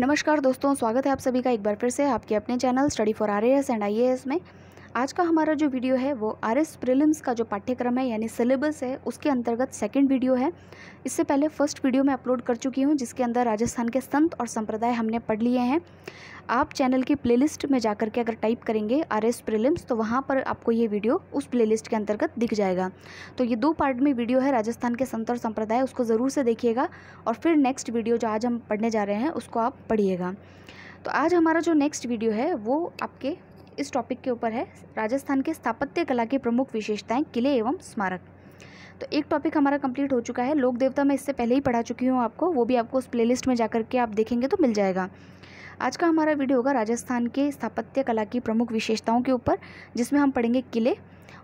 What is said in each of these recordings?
नमस्कार दोस्तों स्वागत है आप सभी का एक बार फिर से आपके अपने channel study for R S and I में आज का हमारा जो वीडियो है वो आर एस प्रिलिम्स का जो पाठ्यक्रम है यानी सिलेबस है उसके अंतर्गत सेकंड वीडियो है इससे पहले फर्स्ट वीडियो मैं अपलोड कर चुकी हूँ जिसके अंदर राजस्थान के संत और संप्रदाय हमने पढ़ लिए हैं आप चैनल की प्लेलिस्ट में जा के अगर टाइप करेंगे आर एस प्रिलिम्स तो वहाँ पर आपको ये वीडियो उस प्ले के अंतर्गत दिख जाएगा तो ये दो पार्ट में वीडियो है राजस्थान के संत और संप्रदाय उसको ज़रूर से देखिएगा और फिर नेक्स्ट वीडियो जो आज हम पढ़ने जा रहे हैं उसको आप पढ़िएगा तो आज हमारा जो नेक्स्ट वीडियो है वो आपके इस टॉपिक के ऊपर है राजस्थान के स्थापत्य कला की प्रमुख विशेषताएं किले एवं स्मारक तो एक टॉपिक हमारा कंप्लीट हो चुका है लोक देवता मैं इससे पहले ही पढ़ा चुकी हूँ आपको वो भी आपको उस प्लेलिस्ट में जाकर के आप देखेंगे तो मिल जाएगा आज का हमारा वीडियो होगा राजस्थान के स्थापत्य कला की प्रमुख विशेषताओं के ऊपर जिसमें हम पढ़ेंगे किले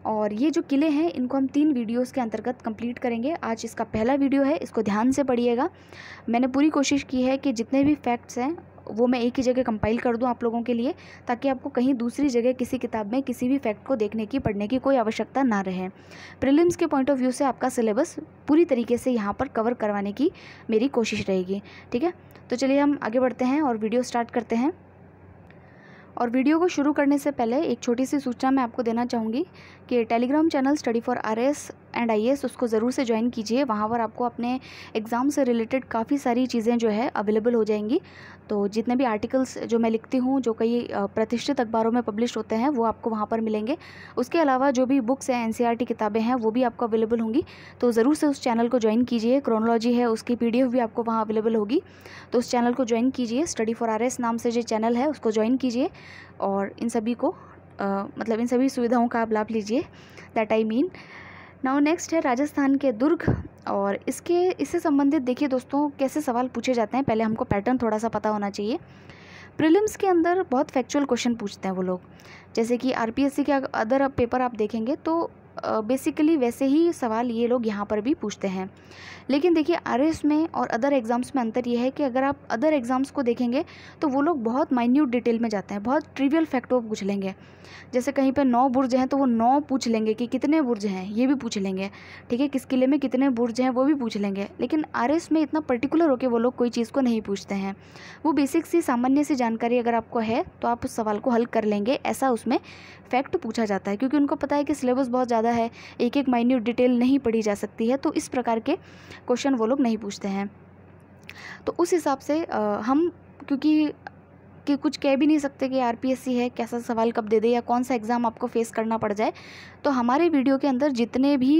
और ये जो किले हैं इनको हम तीन वीडियोस के अंतर्गत कंप्लीट करेंगे आज इसका पहला वीडियो है इसको ध्यान से पढ़िएगा मैंने पूरी कोशिश की है कि जितने भी फैक्ट्स हैं वो मैं एक ही जगह कंपाइल कर दूँ आप लोगों के लिए ताकि आपको कहीं दूसरी जगह किसी किताब में किसी भी फैक्ट को देखने की पढ़ने की कोई आवश्यकता ना रहे प्रिलिम्स के पॉइंट ऑफ व्यू से आपका सिलेबस पूरी तरीके से यहाँ पर कवर करवाने की मेरी कोशिश रहेगी ठीक है तो चलिए हम आगे बढ़ते हैं और वीडियो स्टार्ट करते हैं और वीडियो को शुरू करने से पहले एक छोटी सी सूचना मैं आपको देना चाहूँगी कि Telegram channel study for R and I उसको ज़रूर से ज्वाइन कीजिए वहाँ पर आपको अपने एग्ज़ाम से रिलेटेड काफ़ी सारी चीज़ें जो है अवेलेबल हो जाएंगी तो जितने भी आर्टिकल्स जो मैं लिखती हूँ जो कई प्रतिष्ठित अखबारों में पब्लिश होते हैं वो आपको वहाँ पर मिलेंगे उसके अलावा जो भी बुक्स हैं एन e किताबें हैं वो भी आपको अवेलेबल होंगी तो ज़रूर से उस चैनल को ज्वाइन कीजिए क्रोनोलॉजी है उसकी पी भी आपको वहाँ अवेलेबल होगी तो उस चैनल को ज्वाइन कीजिए स्टडी फॉर आर नाम से जो चैनल है उसको ज्वाइन कीजिए और इन सभी को Uh, मतलब इन सभी सुविधाओं का आप लाभ लीजिए that I mean now next है राजस्थान के दुर्ग और इसके इससे संबंधित देखिए दोस्तों कैसे सवाल पूछे जाते हैं पहले हमको पैटर्न थोड़ा सा पता होना चाहिए प्रीलिम्स के अंदर बहुत फैक्चुअल क्वेश्चन पूछते हैं वो लोग जैसे कि आरपीएससी के अदर पेपर आप देखेंगे तो बेसिकली वैसे ही सवाल ये लोग यहाँ पर भी पूछते हैं लेकिन देखिए आर में और अदर एग्ज़ाम्स में अंतर यह है कि अगर आप अदर एग्ज़ाम्स को देखेंगे तो वो लोग बहुत माइन्यूट डिटेल में जाते हैं बहुत ट्रिवियल फैक्ट वो पूछ लेंगे जैसे कहीं पर नौ बुर्ज हैं तो वो नौ पूछ लेंगे कि कितने बुर्ज हैं ये भी पूछ लेंगे ठीक है किस किले में कितने बुर्ज हैं वो भी पूछ लेंगे लेकिन आर में इतना पर्टिकुलर होकर वो लोग कोई चीज़ को नहीं पूछते हैं वो बेसिक सी सामान्य सी जानकारी अगर आपको है तो आप उस सवाल को हल कर लेंगे ऐसा उसमें फैक्ट पूछा जाता है क्योंकि उनको पता है कि सिलेबस बहुत ज़्यादा ज़्यादा है एक एक माइन्यूट डिटेल नहीं पढ़ी जा सकती है तो इस प्रकार के क्वेश्चन वो लोग नहीं पूछते हैं तो उस हिसाब से हम क्योंकि कि कुछ कह भी नहीं सकते कि आरपीएससी है कैसा सवाल कब दे दे या कौन सा एग्ज़ाम आपको फेस करना पड़ जाए तो हमारे वीडियो के अंदर जितने भी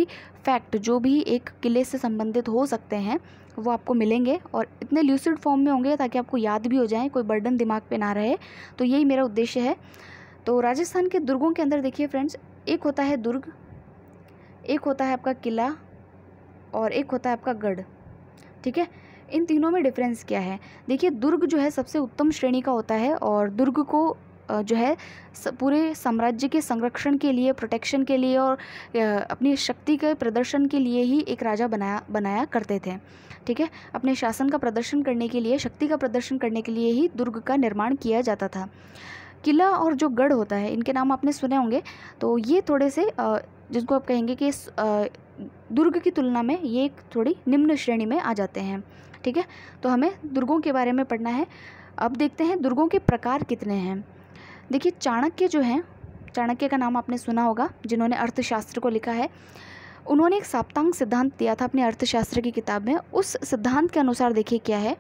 फैक्ट जो भी एक किले से संबंधित हो सकते हैं वो आपको मिलेंगे और इतने ल्यूसिड फॉर्म में होंगे ताकि आपको याद भी हो जाए कोई बर्डन दिमाग पे ना रहे तो यही मेरा उद्देश्य है तो राजस्थान के दुर्गों के अंदर देखिए फ्रेंड्स एक होता है दुर्ग एक होता है आपका किला और एक होता है आपका गढ़ ठीक है इन तीनों में डिफरेंस क्या है देखिए दुर्ग जो है सबसे उत्तम श्रेणी का होता है और दुर्ग को जो है पूरे साम्राज्य के संरक्षण के लिए प्रोटेक्शन के लिए और अपनी शक्ति के प्रदर्शन के लिए ही एक राजा बनाया बनाया करते थे ठीक है अपने शासन का प्रदर्शन करने के लिए शक्ति का प्रदर्शन करने के लिए ही दुर्ग का निर्माण किया जाता था किला और जो गढ़ होता है इनके नाम आपने सुने होंगे तो ये थोड़े से जिसको आप कहेंगे कि दुर्ग की तुलना में ये एक थोड़ी निम्न श्रेणी में आ जाते हैं ठीक है तो हमें दुर्गों के बारे में पढ़ना है अब देखते हैं दुर्गों के प्रकार कितने हैं देखिए चाणक्य जो हैं चाणक्य का नाम आपने सुना होगा जिन्होंने अर्थशास्त्र को लिखा है उन्होंने एक साप्तांग सिद्धांत दिया था अपने अर्थशास्त्र की किताब में उस सिद्धांत के अनुसार देखिए क्या है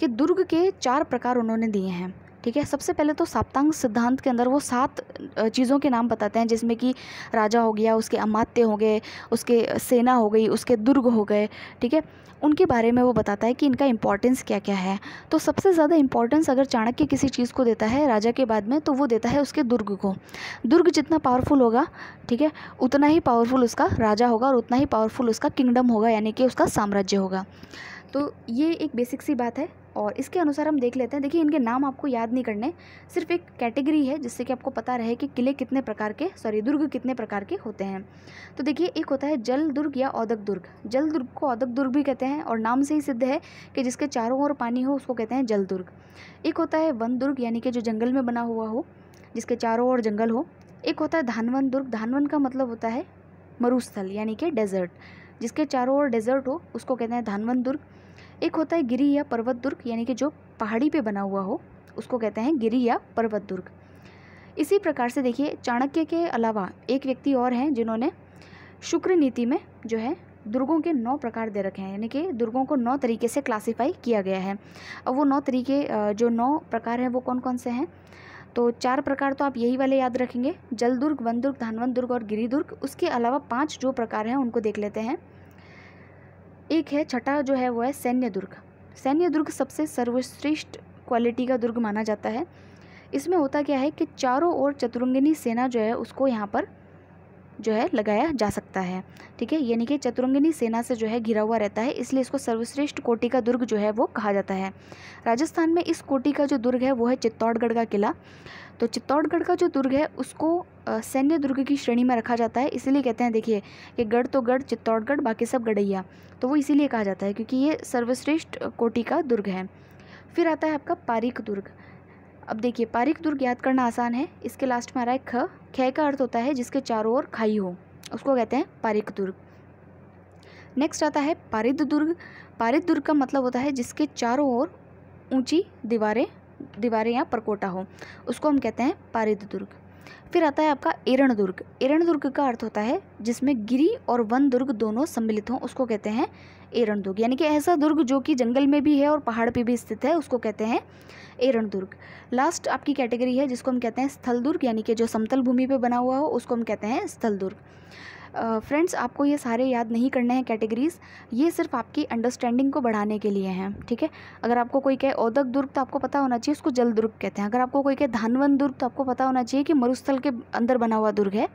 कि दुर्ग के चार प्रकार उन्होंने दिए हैं ठीक है सबसे पहले तो साप्तांग सिद्धांत के अंदर वो सात चीज़ों के नाम बताते हैं जिसमें कि राजा हो गया उसके अमात्य हो गए उसके सेना हो गई उसके दुर्ग हो गए ठीक है उनके बारे में वो बताता है कि इनका इम्पॉर्टेंस क्या क्या है तो सबसे ज़्यादा इम्पॉर्टेंस अगर चाणक्य किसी चीज़ को देता है राजा के बाद में तो वो देता है उसके दुर्ग को दुर्ग जितना पावरफुल होगा ठीक है उतना ही पावरफुल उसका राजा होगा और उतना ही पावरफुल उसका किंगडम होगा यानी कि उसका साम्राज्य होगा तो ये एक बेसिक सी बात है और इसके अनुसार हम देख लेते हैं देखिए इनके नाम आपको याद नहीं करने सिर्फ एक कैटेगरी है जिससे कि आपको पता रहे कि किले कितने प्रकार के सॉरी दुर्ग कितने प्रकार के होते हैं तो देखिए एक होता है जल दुर्ग या औदक दुर्ग जल दुर्ग को औदक दुर्ग भी कहते हैं और नाम से ही सिद्ध है कि जिसके चारों ओर पानी हो उसको कहते हैं जल दुर्ग एक होता है वन दुर्ग यानी कि जो जंगल में बना हुआ हो जिसके चारों ओर जंगल हो एक होता है धानवन दुर्ग धानवन का मतलब होता है मरुस्थल यानी कि डेजर्ट जिसके चारों ओर डेजर्ट हो उसको कहते हैं धानवन दुर्ग एक होता है गिरी या पर्वत दुर्ग यानी कि जो पहाड़ी पे बना हुआ हो उसको कहते हैं गिरी या पर्वत दुर्ग इसी प्रकार से देखिए चाणक्य के अलावा एक व्यक्ति और हैं जिन्होंने शुक्र नीति में जो है दुर्गों के नौ प्रकार दे रखे हैं यानी कि दुर्गों को नौ तरीके से क्लासीफाई किया गया है अब वो नौ तरीके जो नौ प्रकार हैं वो कौन कौन से हैं तो चार प्रकार तो आप यही वाले याद रखेंगे जल दुर्ग वन दुर्ग धानवन दुर्ग और गिरी दुर्ग उसके अलावा पाँच जो प्रकार हैं उनको देख लेते हैं एक है छठा जो है वो है सैन्य दुर्ग सैन्य दुर्ग सबसे सर्वश्रेष्ठ क्वालिटी का दुर्ग माना जाता है इसमें होता क्या है कि चारों ओर चतुरंगिनी सेना जो है उसको यहाँ पर जो है लगाया जा सकता है ठीक है यानी कि चतुरंगिनी सेना से जो है घिरा हुआ रहता है इसलिए इसको सर्वश्रेष्ठ कोटि का दुर्ग जो है वो कहा जाता है राजस्थान में इस कोटि का जो दुर्ग है वो है चित्तौड़गढ़ का किला तो चित्तौड़गढ़ का जो दुर्ग है उसको सैन्य दुर्ग की श्रेणी में रखा जाता है इसीलिए कहते हैं देखिए कि गढ़ तो गढ़ चित्तौड़गढ़ बाकी सब गढ़ैया तो वो इसीलिए कहा जाता है क्योंकि ये सर्वश्रेष्ठ कोटि का दुर्ग है फिर आता है आपका पारिक दुर्ग अब देखिए पारिक दुर्ग याद करना आसान है इसके लास्ट में आ रहा है ख ख का अर्थ होता है जिसके चारों ओर खाई हो उसको कहते हैं पारिक दुर्ग नेक्स्ट आता है पारिद दुर्ग पारिद दुर्ग का मतलब होता है जिसके चारों ओर ऊंची दीवारें दीवारें या परकोटा हो उसको हम कहते हैं पारिद दुर्ग फिर आता है आपका एरण दुर्ग एरण दुर्ग का अर्थ होता है जिसमें गिरी और वन दुर्ग दोनों सम्मिलित हों उसको कहते हैं एरण दुर्ग यानी कि ऐसा दुर्ग जो कि जंगल में भी है और पहाड़ पे भी स्थित है उसको कहते हैं एरण दुर्ग लास्ट आपकी कैटेगरी है जिसको हम कहते हैं स्थल दुर्ग यानी कि जो समतल भूमि पे बना हुआ हो उसको हम कहते हैं स्थल दुर्ग फ्रेंड्स आपको ये सारे याद नहीं करने हैं कैटेगरीज़ ये सिर्फ आपकी अंडरस्टैंडिंग को बढ़ाने के लिए हैं ठीक है अगर आपको कोई कहे औदक दुर्ग तो आपको पता होना चाहिए उसको जल दुर्ग कहते हैं अगर आपको कोई कहे धानवन दुर्ग तो आपको पता होना चाहिए कि मरुस्थल के अंदर बना हुआ दुर्ग है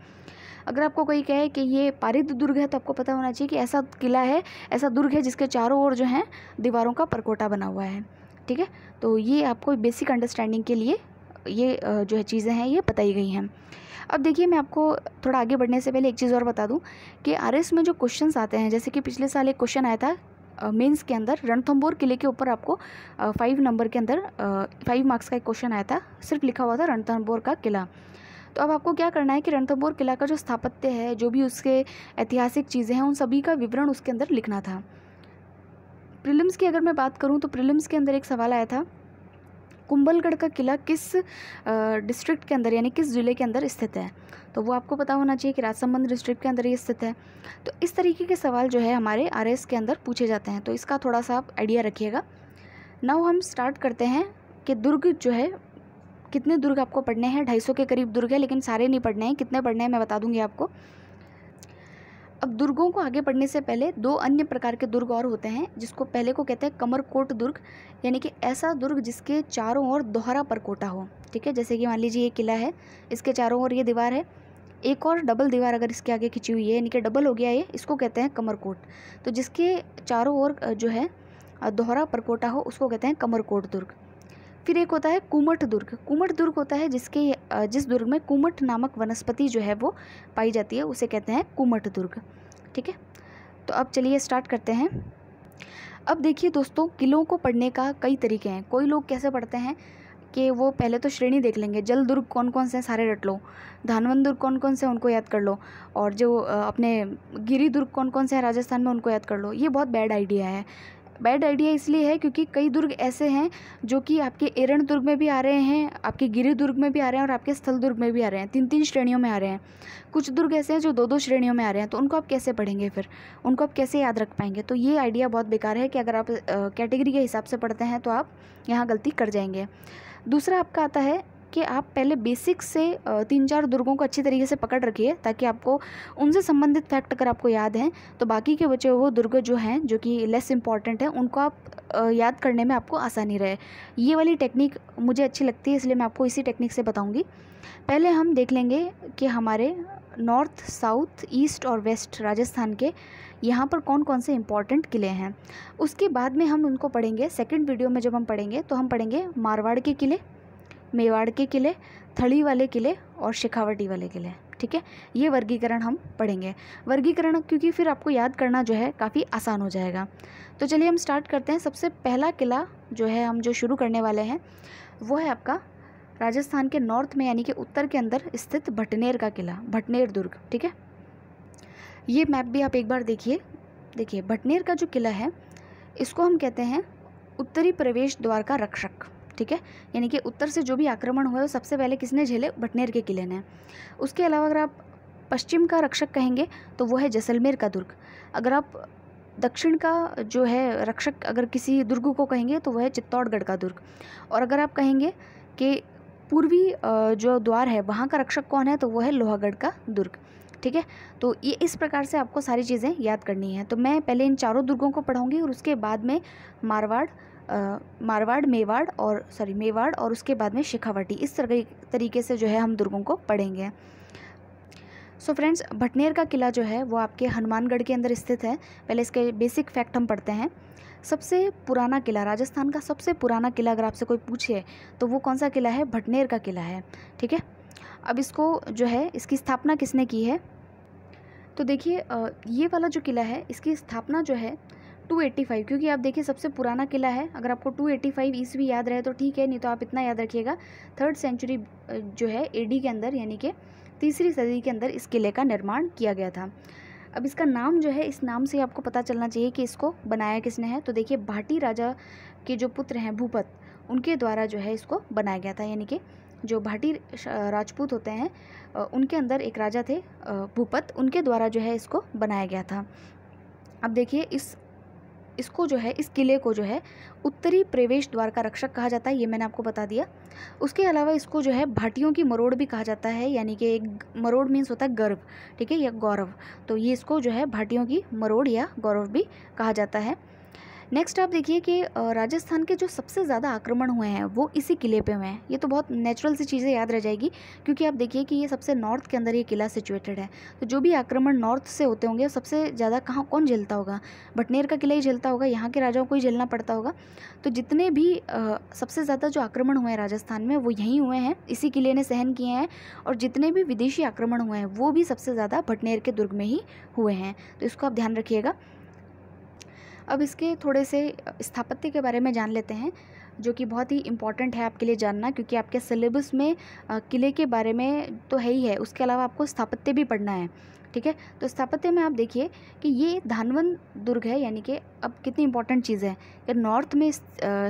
अगर आपको कोई कहे कि ये पारिद दुर्ग है तो आपको पता होना चाहिए कि ऐसा किला है ऐसा दुर्ग है जिसके चारों ओर जो है दीवारों का परकोटा बना हुआ है ठीक है तो ये आपको बेसिक अंडरस्टैंडिंग के लिए ये जो है चीज़ें हैं ये बताई गई हैं अब देखिए मैं आपको थोड़ा आगे बढ़ने से पहले एक चीज़ और बता दूँ कि आर में जो क्वेश्चन आते हैं जैसे कि पिछले साल एक क्वेश्चन आया था मेंस के अंदर रणथम्बोर किले के ऊपर आपको फाइव नंबर के अंदर फाइव मार्क्स का एक क्वेश्चन आया था सिर्फ लिखा हुआ था रणथम्बोर का किला तो अब आपको क्या करना है कि रणथम्बोर किला का जो स्थापत्य है जो भी उसके ऐतिहासिक चीज़ें हैं उन सभी का विवरण उसके अंदर लिखना था प्रिलिम्स की अगर मैं बात करूँ तो प्रिलिम्स के अंदर एक सवाल आया था कुंभलगढ़ का किला किस डिस्ट्रिक्ट के अंदर यानी किस ज़िले के अंदर स्थित है तो वो आपको पता होना चाहिए कि राजसमंद डिस्ट्रिक्ट के अंदर ये स्थित है तो इस तरीके के सवाल जो है हमारे आर के अंदर पूछे जाते हैं तो इसका थोड़ा सा आप आइडिया रखिएगा नाउ हम स्टार्ट करते हैं कि दुर्ग जो है कितने दुर्ग आपको पढ़ने हैं ढाई सौ के करीब दुर्ग है लेकिन सारे नहीं पढ़ने हैं कितने पढ़ने हैं मैं बता दूंगी आपको अब दुर्गों को आगे बढ़ने से पहले दो अन्य प्रकार के दुर्ग और होते हैं जिसको पहले को कहते हैं कमरकोट दुर्ग यानी कि ऐसा दुर्ग जिसके चारों ओर दोहरा परकोटा हो ठीक है जैसे कि मान लीजिए ये किला है इसके चारों ओर ये दीवार है एक और डबल दीवार अगर इसके आगे खिंची हुई है यानी कि डबल हो गया ये इसको कहते हैं कमरकोट तो जिसके चारों ओर जो है दोहरा परकोटा हो उसको कहते हैं कमरकोट दुर्ग फिर एक होता है कुमट दुर्ग कुमट दुर्ग होता है जिसके जिस दुर्ग में कुमट नामक वनस्पति जो है वो पाई जाती है उसे कहते हैं कुमट दुर्ग ठीक है तो अब चलिए स्टार्ट करते हैं अब देखिए दोस्तों किलों को पढ़ने का कई तरीके हैं कोई लोग कैसे पढ़ते हैं कि वो पहले तो श्रेणी देख लेंगे जल दुर्ग कौन कौन से हैं सारे रट लो धानवन दुर्ग कौन कौन से उनको याद कर लो और जो अपने गिरी दुर्ग कौन कौन से हैं राजस्थान में उनको याद कर लो ये बहुत बैड आइडिया है बैड आइडिया इसलिए है क्योंकि कई दुर्ग ऐसे हैं जो कि आपके एरण दुर्ग में भी आ रहे हैं आपके गिरी दुर्ग में भी आ रहे हैं और आपके स्थल दुर्ग में भी आ रहे हैं तीन तीन श्रेणियों में आ रहे हैं कुछ दुर्ग ऐसे हैं जो दो दो श्रेणियों में आ रहे हैं तो उनको आप कैसे पढ़ेंगे फिर उनको आप कैसे याद रख पाएंगे तो ये आइडिया बहुत बेकार है कि अगर आप कैटेगरी के हिसाब से पढ़ते हैं तो आप यहाँ गलती कर जाएंगे दूसरा आपका आता है कि आप पहले बेसिक से तीन चार दुर्गों को अच्छी तरीके से पकड़ रखिए ताकि आपको उनसे संबंधित फैक्ट अगर आपको याद हैं तो बाकी के बचे वो दुर्ग जो हैं जो कि लेस इंपॉर्टेंट हैं उनको आप याद करने में आपको आसानी रहे ये वाली टेक्निक मुझे अच्छी लगती है इसलिए मैं आपको इसी टेक्निक से बताऊँगी पहले हम देख लेंगे कि हमारे नॉर्थ साउथ ईस्ट और वेस्ट राजस्थान के यहाँ पर कौन कौन से इम्पॉर्टेंट किले हैं उसके बाद में हम उनको पढ़ेंगे सेकंड वीडियो में जब हम पढ़ेंगे तो हम पढ़ेंगे मारवाड़ के किले मेवाड़ के किले थली वाले किले और शेखावटी वाले किले ठीक है ये वर्गीकरण हम पढ़ेंगे वर्गीकरण क्योंकि फिर आपको याद करना जो है काफ़ी आसान हो जाएगा तो चलिए हम स्टार्ट करते हैं सबसे पहला किला जो है हम जो शुरू करने वाले हैं वो है आपका राजस्थान के नॉर्थ में यानी कि उत्तर के अंदर स्थित भटनेर का किला भटनेर दुर्ग ठीक है ये मैप भी आप एक बार देखिए देखिए भटनेर का जो किला है इसको हम कहते हैं उत्तरी प्रवेश द्वार का रक्षक ठीक है यानी कि उत्तर से जो भी आक्रमण हुआ है सबसे पहले किसने झेले बटनेर के किले ने उसके अलावा अगर आप पश्चिम का रक्षक कहेंगे तो वो है जैसलमेर का दुर्ग अगर आप दक्षिण का जो है रक्षक अगर किसी दुर्ग को कहेंगे तो वह है चित्तौड़गढ़ का दुर्ग और अगर आप कहेंगे कि पूर्वी जो द्वार है वहाँ का रक्षक कौन है तो वो है लोहागढ़ का दुर्ग ठीक है तो ये इस प्रकार से आपको सारी चीज़ें याद करनी है तो मैं पहले इन चारों दुर्गों को पढ़ाऊँगी और उसके बाद में मारवाड़ मारवाड़ मेवाड़ और सॉरी मेवाड़ और उसके बाद में शेखावटी इस तरीके से जो है हम दुर्गों को पढ़ेंगे सो so फ्रेंड्स भटनेर का किला जो है वो आपके हनुमानगढ़ के अंदर स्थित है पहले इसके बेसिक फैक्ट हम पढ़ते हैं सबसे पुराना किला राजस्थान का सबसे पुराना किला अगर आपसे कोई पूछे तो वो कौन सा किला है भटनेर का किला है ठीक है अब इसको जो है इसकी स्थापना किसने की है तो देखिए ये वाला जो किला है इसकी स्थापना जो है 285 क्योंकि आप देखिए सबसे पुराना किला है अगर आपको 285 ईस्वी याद रहे तो ठीक है नहीं तो आप इतना याद रखिएगा थर्ड सेंचुरी जो है एडी के अंदर यानी कि तीसरी सदी के अंदर इस किले का निर्माण किया गया था अब इसका नाम जो है इस नाम से आपको पता चलना चाहिए कि इसको बनाया किसने है तो देखिए भाटी राजा के जो पुत्र हैं भूपत उनके द्वारा जो है इसको बनाया गया था यानी कि जो भाटी राजपूत होते हैं उनके अंदर एक राजा थे भूपत उनके द्वारा जो है इसको बनाया गया था अब देखिए इस इसको जो है इस किले को जो है उत्तरी प्रवेश द्वार का रक्षक कहा जाता है ये मैंने आपको बता दिया उसके अलावा इसको जो है भाटियों की मरोड़ भी कहा जाता है यानी कि एक मरोड़ मीन्स होता है गर्व ठीक है या गौरव तो ये इसको जो है भाटियों की मरोड़ या गौरव भी कहा जाता है नेक्स्ट आप देखिए कि राजस्थान के जो सबसे ज़्यादा आक्रमण हुए हैं वो इसी किले पे हुए हैं ये तो बहुत नेचुरल सी चीज़ें याद रह जाएगी क्योंकि आप देखिए कि ये सबसे नॉर्थ के अंदर ये किला सिचुएटेड है तो जो भी आक्रमण नॉर्थ से होते होंगे सबसे ज़्यादा कहाँ कौन झेलता होगा भटनेर का किला ही झेलता होगा यहाँ के राजाओं को ही झेलना पड़ता होगा तो जितने भी सबसे ज़्यादा जो आक्रमण हुए हैं राजस्थान में वो यहीं हुए हैं इसी किले ने सहन किए हैं और जितने भी विदेशी आक्रमण हुए हैं वो भी सबसे ज़्यादा भटनेर के दुर्ग में ही हुए हैं तो इसको आप ध्यान रखिएगा अब इसके थोड़े से स्थापत्य के बारे में जान लेते हैं जो कि बहुत ही इम्पॉर्टेंट है आपके लिए जानना क्योंकि आपके सिलेबस में किले के बारे में तो है ही है उसके अलावा आपको स्थापत्य भी पढ़ना है ठीक है तो स्थापत्य में आप देखिए कि ये धानवन दुर्ग है यानी कि अब कितनी इंपॉर्टेंट चीज़ है कि नॉर्थ में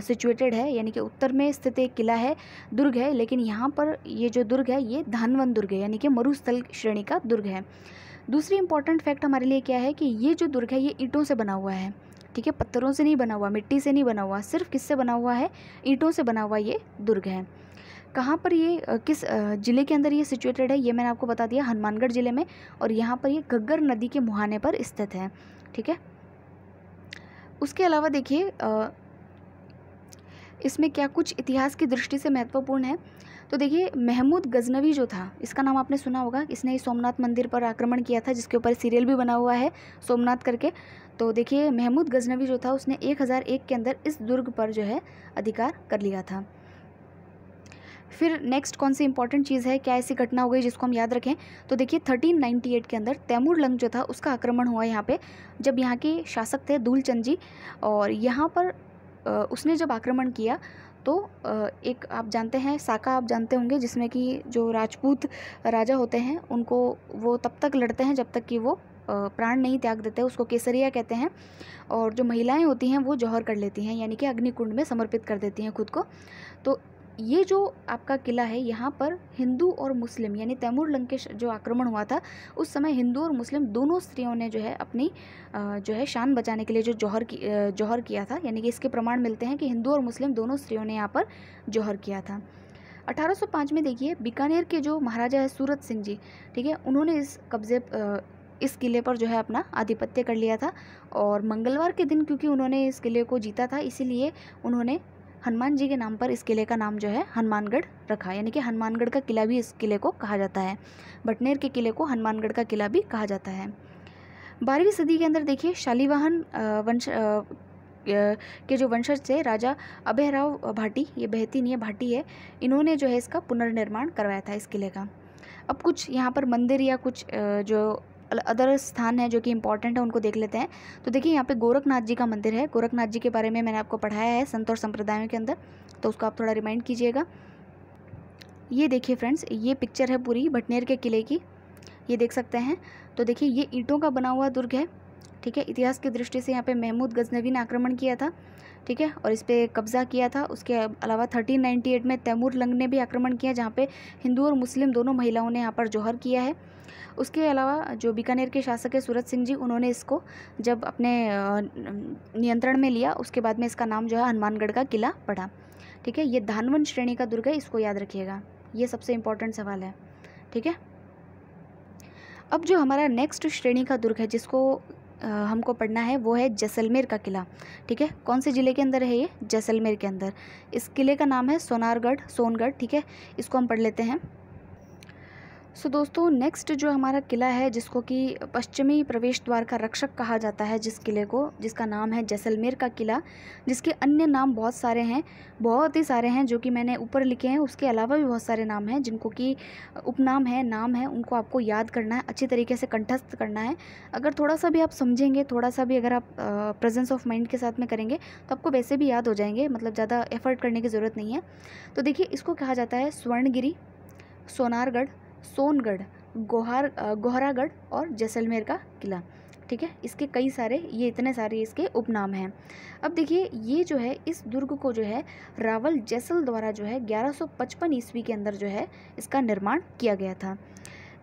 सिचुएटेड है यानी कि उत्तर में स्थित एक किला है दुर्ग है लेकिन यहाँ पर ये जो दुर्ग है ये धानवन दुर्ग है यानी कि मरुस्थल श्रेणी का दुर्ग है दूसरी इंपॉर्टेंट फैक्ट हमारे लिए क्या है कि ये जो दुर्ग है ये ईंटों से बना हुआ है ठीक है पत्थरों से नहीं बना हुआ मिट्टी से नहीं बना हुआ सिर्फ किससे बना हुआ है ईंटों से बना हुआ ये दुर्ग है कहाँ पर ये किस ज़िले के अंदर ये सिचुएटेड है ये मैंने आपको बता दिया हनुमानगढ़ ज़िले में और यहाँ पर ये घग्गर नदी के मुहाने पर स्थित है ठीक है उसके अलावा देखिए इसमें क्या कुछ इतिहास की दृष्टि से महत्वपूर्ण है तो देखिए महमूद गजनवी जो था इसका नाम आपने सुना होगा इसने सोमनाथ मंदिर पर आक्रमण किया था जिसके ऊपर सीरियल भी बना हुआ है सोमनाथ करके तो देखिए महमूद गजनवी जो था उसने 1001 के अंदर इस दुर्ग पर जो है अधिकार कर लिया था फिर नेक्स्ट कौन सी इंपॉर्टेंट चीज़ है क्या ऐसी घटना हो गई जिसको हम याद रखें तो देखिए 1398 के अंदर तैमूर लंग जो था उसका आक्रमण हुआ यहाँ पे जब यहाँ के शासक थे दूलचंद जी और यहाँ पर उसने जब आक्रमण किया तो एक आप जानते हैं साका आप जानते होंगे जिसमें कि जो राजपूत राजा होते हैं उनको वो तब तक लड़ते हैं जब तक कि वो प्राण नहीं त्याग देते उसको केसरिया कहते हैं और जो महिलाएं होती हैं वो जौहर कर लेती हैं यानी कि अग्निकुंड में समर्पित कर देती हैं खुद को तो ये जो आपका किला है यहाँ पर हिंदू और मुस्लिम यानी तैमूर लंकेश जो आक्रमण हुआ था उस समय हिंदू और मुस्लिम दोनों स्त्रियों ने जो है अपनी जो है शान बचाने के लिए जो जौहर की जौहर किया था यानी कि इसके प्रमाण मिलते हैं कि हिंदू और मुस्लिम दोनों स्त्रियों ने यहाँ पर जौहर किया था 1805 में देखिए बीकानेर के जो महाराजा है सूरत सिंह जी ठीक है उन्होंने इस कब्जे इस किले पर जो है अपना आधिपत्य कर लिया था और मंगलवार के दिन क्योंकि उन्होंने इस किले को जीता था इसीलिए उन्होंने हनुमान जी के नाम पर इस किले का नाम जो है हनुमानगढ़ रखा यानी कि हनुमानगढ़ का किला भी इस किले को कहा जाता है बटनेर के किले को हनुमानगढ़ का किला भी कहा जाता है बारहवीं सदी के अंदर देखिए शालीवाहन वंश के जो वंशज थे राजा अभयराव भाटी ये बहती नहीं है भाटी है इन्होंने जो है इसका पुनर्निर्माण करवाया था इस किले का अब कुछ यहाँ पर मंदिर या कुछ जो अदर स्थान है जो कि इंपॉर्टेंट है उनको देख लेते हैं तो देखिए यहाँ पे गोरखनाथ जी का मंदिर है गोरखनाथ जी के बारे में मैंने आपको पढ़ाया है संत और संप्रदायों के अंदर तो उसको आप थोड़ा रिमाइंड कीजिएगा ये देखिए फ्रेंड्स ये पिक्चर है पूरी भटनेर के किले की ये देख सकते हैं तो देखिए ये ईंटों का बना हुआ दुर्ग है ठीक है इतिहास की दृष्टि से यहाँ पे महमूद गजनवी ने आक्रमण किया था ठीक है और इस पर कब्ज़ा किया था उसके अलावा 1398 में तैमूर लंग ने भी आक्रमण किया जहाँ पे हिंदू और मुस्लिम दोनों महिलाओं ने यहाँ पर जौहर किया है उसके अलावा जो बीकानेर के शासक है सूरत सिंह जी उन्होंने इसको जब अपने नियंत्रण में लिया उसके बाद में इसका नाम जो है हनुमानगढ़ का किला पड़ा ठीक है ये धानवन श्रेणी का दुर्ग है इसको याद रखिएगा ये सबसे इम्पोर्टेंट सवाल है ठीक है अब जो हमारा नेक्स्ट श्रेणी का दुर्ग है जिसको हमको पढ़ना है वो है जैसलमेर का किला ठीक है कौन से ज़िले के अंदर है ये जैसलमेर के अंदर इस किले का नाम है सोनारगढ़ सोनगढ़ ठीक है इसको हम पढ़ लेते हैं सो so, दोस्तों नेक्स्ट जो हमारा किला है जिसको कि पश्चिमी प्रवेश द्वार का रक्षक कहा जाता है जिस किले को जिसका नाम है जैसलमेर का किला जिसके अन्य नाम बहुत सारे हैं बहुत ही सारे हैं जो कि मैंने ऊपर लिखे हैं उसके अलावा भी बहुत सारे नाम हैं जिनको कि उपनाम है नाम है उनको आपको याद करना है अच्छी तरीके से कंठस्थ करना है अगर थोड़ा सा भी आप समझेंगे थोड़ा सा भी अगर आप प्रजेंस ऑफ माइंड के साथ में करेंगे तो आपको वैसे भी याद हो जाएंगे मतलब ज़्यादा एफर्ट करने की ज़रूरत नहीं है तो देखिए इसको कहा जाता है स्वर्णगिरी सोनारगढ़ सोनगढ़ गोहार गोहरागढ़ और जैसलमेर का किला ठीक है इसके कई सारे ये इतने सारे इसके उपनाम हैं अब देखिए ये जो है इस दुर्ग को जो है रावल जैसल द्वारा जो है 1155 ईस्वी के अंदर जो है इसका निर्माण किया गया था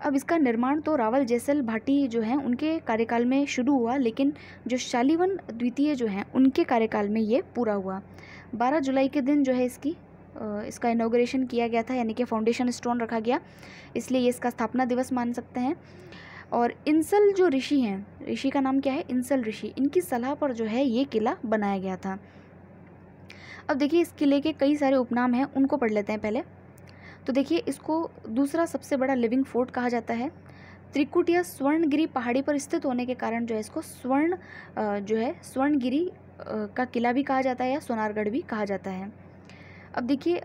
अब इसका निर्माण तो रावल जैसल भाटी जो हैं उनके कार्यकाल में शुरू हुआ लेकिन जो शालीवन द्वितीय जो हैं उनके कार्यकाल में ये पूरा हुआ 12 जुलाई के दिन जो है इसकी इसका इनोग्रेशन किया गया था यानी कि फाउंडेशन स्टोन रखा गया इसलिए ये इसका स्थापना दिवस मान सकते हैं और इंसल जो ऋषि हैं ऋषि का नाम क्या है इंसल ऋषि इनकी सलाह पर जो है ये किला बनाया गया था अब देखिए इस किले के कई सारे उपनाम हैं उनको पढ़ लेते हैं पहले तो देखिए इसको दूसरा सबसे बड़ा लिविंग फोर्ट कहा जाता है त्रिकुट या स्वर्णगिरी पहाड़ी पर स्थित होने के कारण जो है इसको स्वर्ण जो है स्वर्णगिरी का किला भी कहा जाता है या सोनारगढ़ भी कहा जाता है अब देखिए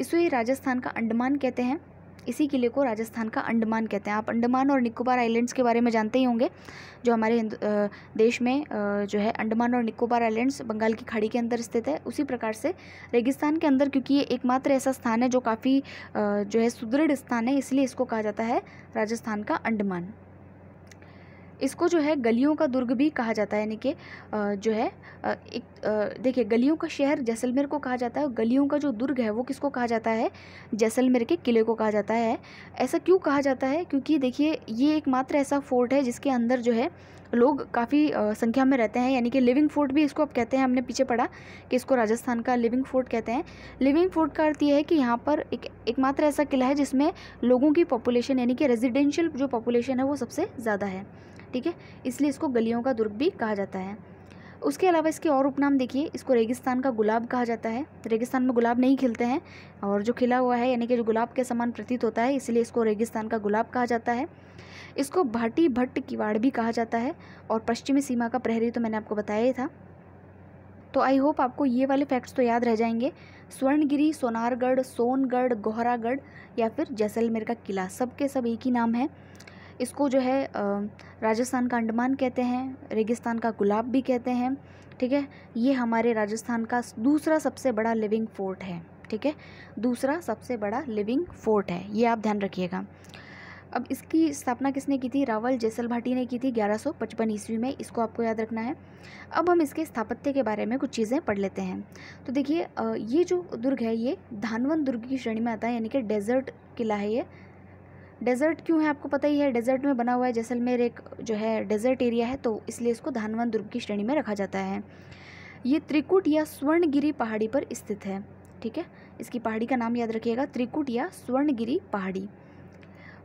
इसे राजस्थान का अंडमान कहते हैं इसी किले को राजस्थान का अंडमान कहते हैं आप अंडमान और निकोबार आइलैंड्स के बारे में जानते ही होंगे जो हमारे देश में जो है अंडमान और निकोबार आइलैंड्स बंगाल की खाड़ी के अंदर स्थित है उसी प्रकार से रेगिस्तान के अंदर क्योंकि ये एकमात्र ऐसा स्थान है जो काफ़ी जो है सुदृढ़ स्थान है इसलिए इसको कहा जाता है राजस्थान का अंडमान इसको जो है गलियों का दुर्ग भी कहा जाता है यानी कि जो है एक देखिए गलियों का शहर जैसलमेर को कहा जाता है और गलियों का जो दुर्ग है वो किसको कहा जाता है जैसलमेर के किले को कहा जाता है ऐसा क्यों कहा जाता है क्योंकि देखिए ये एकमात्र ऐसा फोर्ट है जिसके अंदर जो है लोग काफ़ी संख्या में रहते हैं यानी कि लिविंग फोर्ट भी इसको आप कहते हैं हमने पीछे पढ़ा कि इसको राजस्थान का लिविंग फोर्ट कहते हैं लिविंग फोर्ट का अर्थ ये है कि यहाँ पर एक एकमात्र ऐसा किला है जिसमें लोगों की पॉपुलेशन यानी कि रेजिडेंशियल जो पॉपुलेशन है वो सबसे ज़्यादा है ठीक है इसलिए इसको गलियों का दुर्ग भी कहा जाता है उसके अलावा इसके और उपनाम देखिए इसको रेगिस्तान का गुलाब कहा जाता है रेगिस्तान में गुलाब नहीं खिलते हैं और जो खिला हुआ है यानी कि जो गुलाब के समान प्रतीत होता है इसलिए इसको रेगिस्तान का गुलाब कहा जाता है इसको भाटी भट्ट किवाड़ भी कहा जाता है और पश्चिमी सीमा का प्रहरी तो मैंने आपको बताया ही था तो आई होप आपको ये वाले फैक्ट्स तो याद रह जाएंगे स्वर्णगिरी सोनारगढ़ सोनगढ़ गोहरागढ़ या फिर जैसलमेर का किला सब के सब एक ही नाम है इसको जो है राजस्थान का अंडमान कहते हैं रेगिस्तान का गुलाब भी कहते हैं ठीक है ये हमारे राजस्थान का दूसरा सबसे बड़ा लिविंग फोर्ट है ठीक है दूसरा सबसे बड़ा लिविंग फोर्ट है ये आप ध्यान रखिएगा अब इसकी स्थापना किसने की थी रावल जैसल भाटी ने की थी 1155 ईस्वी में इसको आपको याद रखना है अब हम इसके स्थापत्य के बारे में कुछ चीज़ें पढ़ लेते हैं तो देखिए ये जो दुर्ग है ये धानवन दुर्ग की श्रेणी में आता है यानी कि डेजर्ट किला है ये डेजर्ट क्यों है आपको पता ही है डेजर्ट में बना हुआ है जैसलमेर एक जो है डेजर्ट एरिया है तो इसलिए इसको धानवन दुर्ग की श्रेणी में रखा जाता है ये त्रिकुट या स्वर्णगिरी पहाड़ी पर स्थित है ठीक है इसकी पहाड़ी का नाम याद रखिएगा त्रिकुट या स्वर्णगिरी पहाड़ी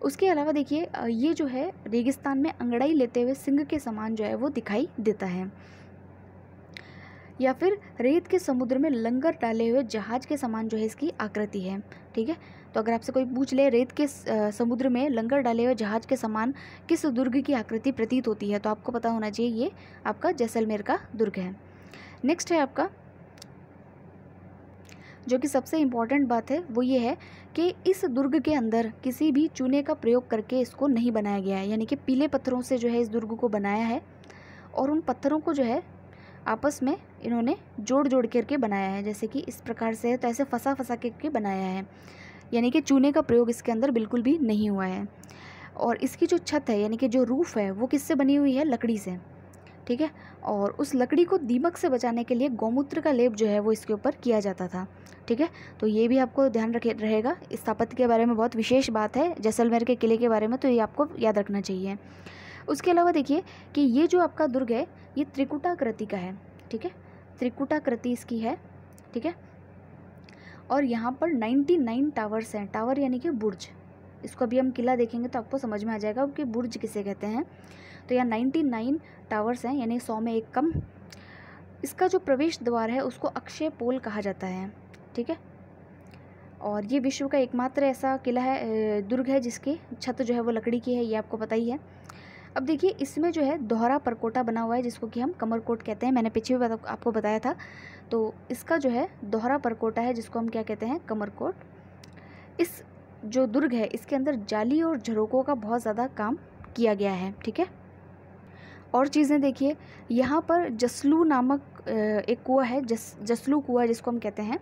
उसके अलावा देखिए ये जो है रेगिस्तान में अंगड़ाई लेते हुए सिंह के समान जो है वो दिखाई देता है या फिर रेत के समुद्र में लंगर डाले हुए जहाज के समान जो है इसकी आकृति है ठीक है तो अगर आपसे कोई पूछ ले रेत के समुद्र में लंगर डाले हुए जहाज के समान किस दुर्ग की आकृति प्रतीत होती है तो आपको पता होना चाहिए ये आपका जैसलमेर का दुर्ग है नेक्स्ट है आपका जो कि सबसे इम्पॉर्टेंट बात है वो ये है कि इस दुर्ग के अंदर किसी भी चूने का प्रयोग करके इसको नहीं बनाया गया है यानी कि पीले पत्थरों से जो है इस दुर्ग को बनाया है और उन पत्थरों को जो है आपस में इन्होंने जोड़ जोड़ करके बनाया है जैसे कि इस प्रकार से तो ऐसे फंसा फंसा करके बनाया है यानी कि चूने का प्रयोग इसके अंदर बिल्कुल भी नहीं हुआ है और इसकी जो छत है यानी कि जो रूफ़ है वो किससे बनी हुई है लकड़ी से ठीक है और उस लकड़ी को दीमक से बचाने के लिए गौमूत्र का लेप जो है वो इसके ऊपर किया जाता था ठीक है तो ये भी आपको ध्यान रखे रहेगा स्थापत्य के बारे में बहुत विशेष बात है जैसलमेर के किले के बारे में तो ये आपको याद रखना चाहिए उसके अलावा देखिए कि ये जो आपका दुर्ग है ये त्रिकुटाकृति का है ठीक है त्रिकुटाकृति इसकी है ठीक है और यहाँ पर 99 टावर्स हैं टावर यानी कि बुर्ज इसको अभी हम किला देखेंगे तो आपको समझ में आ जाएगा कि बुर्ज किसे कहते हैं तो यहाँ 99 टावर्स हैं यानी सौ में एक कम इसका जो प्रवेश द्वार है उसको अक्षय पोल कहा जाता है ठीक है और ये विश्व का एकमात्र ऐसा किला है दुर्ग है जिसकी छत जो है वो लकड़ी की है ये आपको पता ही है अब देखिए इसमें जो है दोहरा परकोटा बना हुआ है जिसको कि हम कमरकोट कहते हैं मैंने पीछे भी आपको बताया था तो इसका जो है दोहरा परकोटा है जिसको हम क्या कहते हैं कमरकोट इस जो दुर्ग है इसके अंदर जाली और झरोकों का बहुत ज़्यादा काम किया गया है ठीक है और चीज़ें देखिए यहाँ पर जसलू नामक एक कुआ है जस जसलू कुआ जिसको हम कहते हैं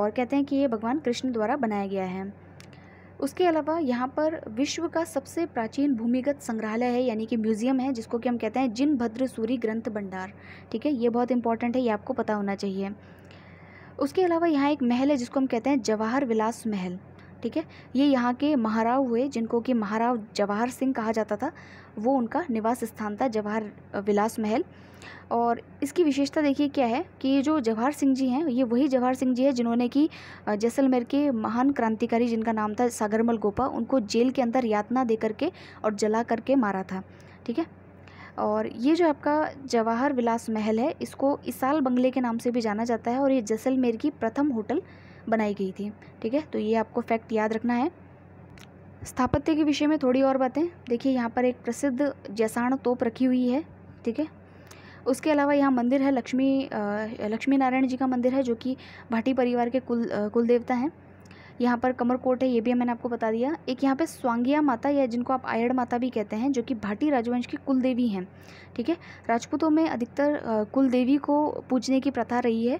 और कहते हैं कि ये भगवान कृष्ण द्वारा बनाया गया है उसके अलावा यहाँ पर विश्व का सबसे प्राचीन भूमिगत संग्रहालय है यानी कि म्यूज़ियम है जिसको कि हम कहते हैं जिन भद्र सूरी ग्रंथ भंडार ठीक है ये बहुत इंपॉर्टेंट है ये आपको पता होना चाहिए उसके अलावा यहाँ एक महल है जिसको हम कहते हैं जवाहर विलास महल ठीक है ये यहाँ के महाराव हुए जिनको कि महाराव जवाहर सिंह कहा जाता था वो उनका निवास स्थान था जवाहर विलास महल और इसकी विशेषता देखिए क्या है कि ये जो जवाहर सिंह जी हैं ये वही जवाहर सिंह जी हैं जिन्होंने कि जैसलमेर के महान क्रांतिकारी जिनका नाम था सागरमल गोपा उनको जेल के अंदर यातना दे करके और जला करके मारा था ठीक है और ये जो आपका जवाहर विलास महल है इसको इसाल बंगले के नाम से भी जाना जाता है और ये जैसलमेर की प्रथम होटल बनाई गई थी ठीक है तो ये आपको फैक्ट याद रखना है स्थापत्य के विषय में थोड़ी और बातें देखिए यहाँ पर एक प्रसिद्ध जैसाण तोप रखी हुई है ठीक है उसके अलावा यहाँ मंदिर है लक्ष्मी लक्ष्मी नारायण जी का मंदिर है जो कि भाटी परिवार के कुल कुल देवता हैं यहाँ पर कमरकोट है ये भी मैंने आपको बता दिया एक यहाँ पे स्वांगिया माता या जिनको आप आयड़ माता भी कहते हैं जो कि भाटी राजवंश की कुल देवी हैं ठीक है राजपूतों में अधिकतर कुल देवी को पूजने की प्रथा रही है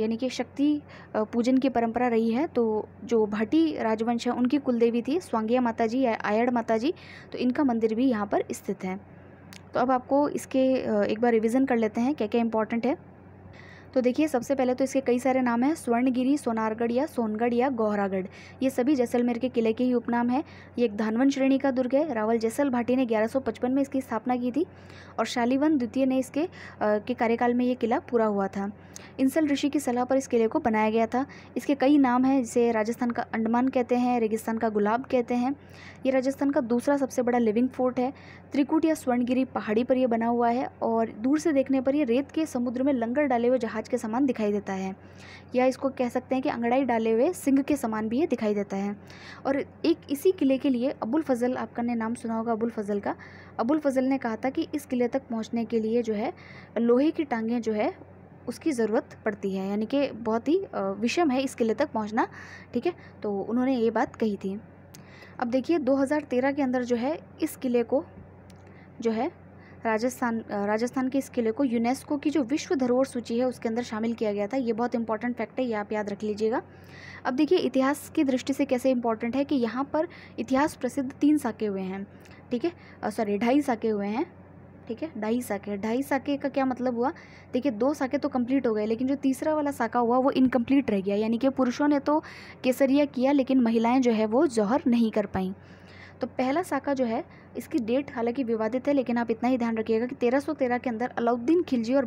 यानी कि शक्ति पूजन की परंपरा रही है तो जो भाटी राजवंश है उनकी कुलदेवी थी स्वांगिया माता जी या आयड़ माता जी तो इनका मंदिर भी यहाँ पर स्थित है तो अब आपको इसके एक बार रिवीजन कर लेते हैं क्या क्या इंपॉर्टेंट है तो देखिए सबसे पहले तो इसके कई सारे नाम हैं स्वर्णगिरी सोनारगढ़ या सोनगढ़ या गौहरागढ़ ये सभी जैसलमेर के किले के ही उपनाम है ये एक धानवन श्रेणी का दुर्ग है रावल जैसल भाटी ने 1155 में इसकी स्थापना की थी और शालीवन द्वितीय ने इसके आ, के कार्यकाल में ये किला पूरा हुआ था इंसल ऋषि की सलाह पर इस किले को बनाया गया था इसके कई नाम हैं जिसे राजस्थान का अंडमान कहते हैं रेगिस्तान का गुलाब कहते हैं ये राजस्थान का दूसरा सबसे बड़ा लिविंग फोर्ट है त्रिकुट या स्वर्णगिरी पहाड़ी पर यह बना हुआ है और दूर से देखने पर यह रेत के समुद्र में लंगर डाले हुए जहाज कांच के समान दिखाई देता है या इसको कह सकते हैं कि अंगड़ाई डाले हुए सिंह के समान भी ये दिखाई देता है और एक इसी किले के लिए अबुल फजल आपका ने नाम सुना होगा अबुल फजल का अबुल फजल ने कहा था कि इस किले तक पहुँचने के लिए जो है लोहे की टांगें जो है उसकी ज़रूरत पड़ती है यानी कि बहुत ही विषम है इस किले तक पहुँचना ठीक है तो उन्होंने ये बात कही थी अब देखिए 2013 के अंदर जो है इस किले को जो है राजस्थान राजस्थान के इस किले को यूनेस्को की जो विश्व धरोहर सूची है उसके अंदर शामिल किया गया था ये बहुत इंपॉर्टेंट फैक्ट है ये आप याद रख लीजिएगा अब देखिए इतिहास की दृष्टि से कैसे इंपॉर्टेंट है कि यहाँ पर इतिहास प्रसिद्ध तीन साके हुए हैं ठीक है सॉरी ढाई साके हुए हैं ठीक है ढाई साके ढाई साके का क्या मतलब हुआ देखिए दो साके तो कंप्लीट हो गए लेकिन जो तीसरा वाला साका हुआ वो इनकम्प्लीट रह गया यानी कि पुरुषों ने तो केसरिया किया लेकिन महिलाएं जो है वो जौहर नहीं कर पाईं तो पहला साका जो है इसकी डेट हालांकि विवादित है लेकिन आप इतना ही ध्यान रखिएगा कि 1313 के अंदर अलाउद्दीन खिलजी और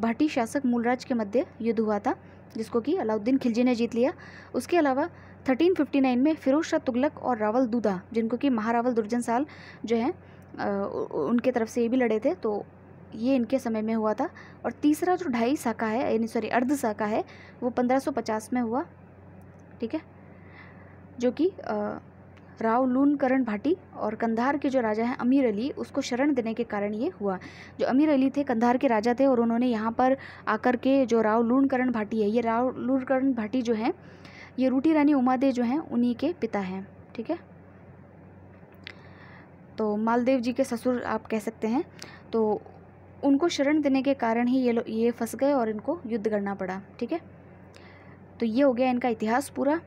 भाटी शासक मूलराज के मध्य युद्ध हुआ था जिसको कि अलाउद्दीन खिलजी ने जीत लिया उसके अलावा 1359 में फिरोज शाह तुगलक और रावल दूदा जिनको कि महारावल दुर्जन साल जो है उनके तरफ से ये भी लड़े थे तो ये इनके समय में हुआ था और तीसरा जो ढाई शाखा है यानी सॉरी अर्ध शाखा है वो 1550 में हुआ ठीक है जो कि राव लूनकरण भाटी और कंधार के जो राजा हैं अमीर अली उसको शरण देने के कारण ये हुआ जो अमीर अली थे कंधार के राजा थे और उन्होंने यहाँ पर आकर के जो राव लूनकरण भाटी है ये राव लूनकरण भाटी जो है ये रूटी रानी उमादे जो हैं उन्हीं के पिता हैं ठीक है तो मालदेव जी के ससुर आप कह सकते हैं तो उनको शरण देने के कारण ही ये ये फंस गए और इनको युद्ध करना पड़ा ठीक है तो ये हो गया इनका इतिहास पूरा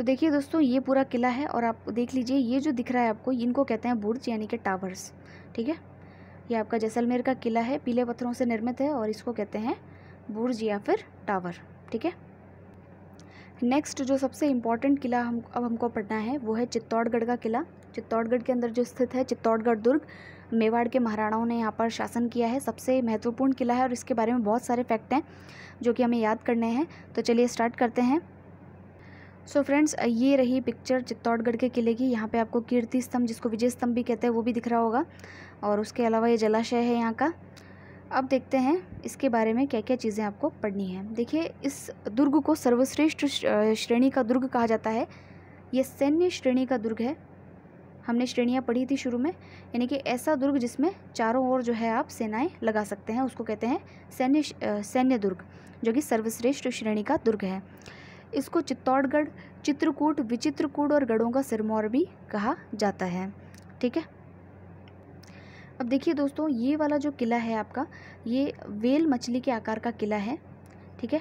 तो देखिए दोस्तों ये पूरा किला है और आप देख लीजिए ये जो दिख रहा है आपको इनको कहते हैं बुर्ज यानी कि टावर्स ठीक है ये आपका जैसलमेर का किला है पीले पत्थरों से निर्मित है और इसको कहते हैं बुर्ज या फिर टावर ठीक है नेक्स्ट जो सबसे इम्पॉर्टेंट किला हम अब हमको पढ़ना है वो है चित्तौड़गढ़ का किला चित्तौड़गढ़ के अंदर जो स्थित है चित्तौड़गढ़ दुर्ग मेवाड़ के महाराणाओं ने यहाँ पर शासन किया है सबसे महत्वपूर्ण किला है और इसके बारे में बहुत सारे फैक्ट हैं जो कि हमें याद करने हैं तो चलिए स्टार्ट करते हैं सो so फ्रेंड्स ये रही पिक्चर चित्तौड़गढ़ के किले की यहाँ पे आपको कीर्ति स्तंभ जिसको विजय स्तंभ भी कहते हैं वो भी दिख रहा होगा और उसके अलावा ये जलाशय है यहाँ का अब देखते हैं इसके बारे में क्या क्या चीज़ें आपको पढ़नी है देखिए इस दुर्ग को सर्वश्रेष्ठ श्रेणी का दुर्ग कहा जाता है ये सैन्य श्रेणी का दुर्ग है हमने श्रेणियाँ पढ़ी थी शुरू में यानी कि ऐसा दुर्ग जिसमें चारों ओर जो है आप सेनाएँ लगा सकते हैं उसको कहते हैं सैन्य सैन्य दुर्ग जो कि सर्वश्रेष्ठ श्रेणी का दुर्ग है इसको चित्तौड़गढ़ चित्रकूट विचित्रकूट और गढ़ों का सिरमौर भी कहा जाता है ठीक है अब देखिए दोस्तों ये वाला जो किला है आपका ये वेल मछली के आकार का किला है ठीक है